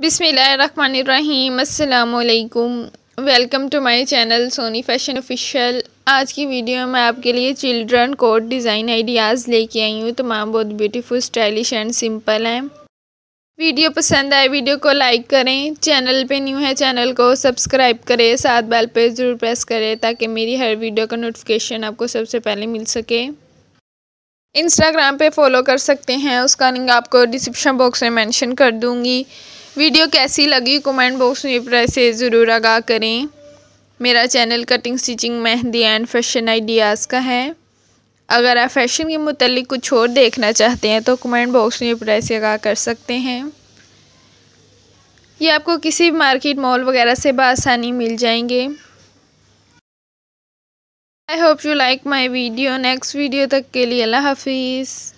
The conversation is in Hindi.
बिसमीम्समैक्म welcome to my channel Soni fashion official आज की वीडियो में आपके लिए चिल्ड्रन कोट डिज़ाइन आइडियाज़ लेके आई हूँ तमाम बहुत ब्यूटीफुल स्टाइलिश एंड सिंपल हैं वीडियो पसंद आए वीडियो को लाइक करें चैनल पे न्यू है चैनल को सब्सक्राइब करें साथ बेल पे ज़रूर प्रेस करें ताकि मेरी हर वीडियो का नोटिफिकेशन आपको सबसे पहले मिल सके इंस्टाग्राम पे फॉलो कर सकते हैं उसका लिंक आपको डिस्क्रिप्शन बॉक्स में मेंशन कर दूंगी वीडियो कैसी लगी कमेंट बॉक्स में प्राय से ज़रूर आगा करें मेरा channel cutting stitching mehndi and fashion ideas का है अगर आप फैशन के मुतलिक कुछ और देखना चाहते हैं तो कमेंट बॉक्स में प्राय आगा कर सकते हैं ये आपको किसी भी मार्केट मॉल वगैरह से बसानी मिल जाएंगे I hope you like my video next video तक के लिए अल्लाह हाफिज़